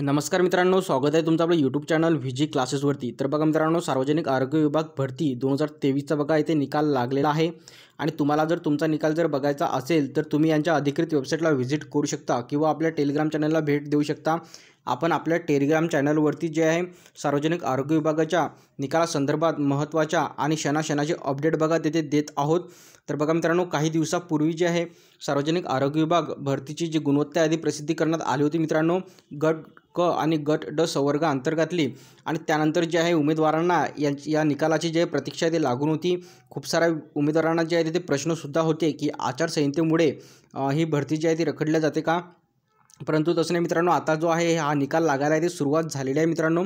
नमस्कार मित्रांनो स्वागत आहे तुमचं आपलं यूट्यूब चॅनल जी क्लासेसवरती तर बघा मित्रांनो सार्वजनिक आरोग्य विभाग भरती दोन हजार तेवीसचा बघा इथे निकाल लागलेला आहे आणि तुम्हाला जर तुमचा निकाल जर बघायचा असेल तर तुम्ही यांच्या अधिकृत वेबसाईटला व्हिजिट करू शकता किंवा आपल्या टेलिग्राम चॅनलला भेट देऊ शकता आपण आपल्या टेलिग्राम चॅनलवरती जे आहे सार्वजनिक आरोग्य विभागाच्या निकालासंदर्भात महत्त्वाच्या आणि क्षणाक्षणाचे अपडेट बघा तिथे देत आहोत तर बघा मित्रांनो काही दिवसापूर्वी जे आहे सार्वजनिक आरोग्य विभाग भरतीची जी गुणवत्ता आधी प्रसिद्धी करण्यात आली होती मित्रांनो गट क आणि गट ड अंतर्गतली आणि त्यानंतर जे आहे उमेदवारांना या या निकालाची जे प्रतीक्षा ते लागून होती खूप साऱ्या उमेदवारांना जे आहे तिथे प्रश्नसुद्धा होते की आचारसंहितेमुळे ही भरती जी आहे ती रखडल्या जाते का परंतु तसं नाही मित्रांनो आता जो आहे हा निकाल लागायला आहे ते सुरुवात झालेली आहे मित्रांनो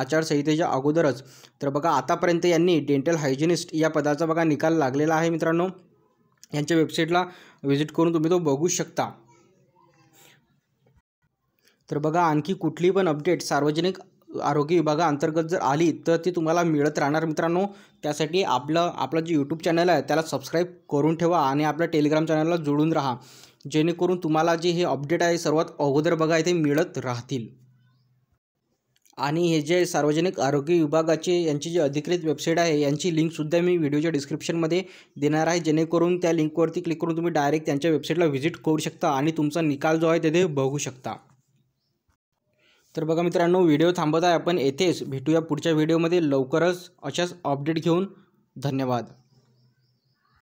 आचारसंहितेच्या अगोदरच तर बघा आतापर्यंत यांनी डेंटल हायजिनिस्ट या पदाचा बघा निकाल लागलेला आहे मित्रांनो यांच्या वेबसाईटला व्हिजिट करून तुम्ही तो बघू शकता तर बघा आणखी कुठली पण अपडेट सार्वजनिक आरोग्य विभागाअंतर्गत जर आली तर ती तुम्हाला मिळत राहणार मित्रांनो त्यासाठी आपलं आपलं जे यूट्यूब चॅनल आहे त्याला सबस्क्राईब करून ठेवा आणि आपल्या टेलिग्राम चॅनलला जोडून राहा जेणेकरून तुम्हाला जे हे अपडेट आहे सर्वात अगोदर बघा इथे मिळत राहतील आणि हे जे सार्वजनिक आरोग्य विभागाचे यांची जी अधिकृत वेबसाईट आहे यांची लिंकसुद्धा मी व्हिडिओच्या डिस्क्रिप्शनमध्ये देणार आहे जेणेकरून त्या लिंकवरती क्लिक करून तुम्ही डायरेक्ट त्यांच्या वेबसाईटला व्हिजिट करू शकता आणि तुमचा निकाल जो आहे तिथे बघू शकता तर बघा मित्रांनो व्हिडिओ थांबत आहे आपण येथेच भेटूया पुढच्या व्हिडिओमध्ये लवकरच अशाच अपडेट घेऊन धन्यवाद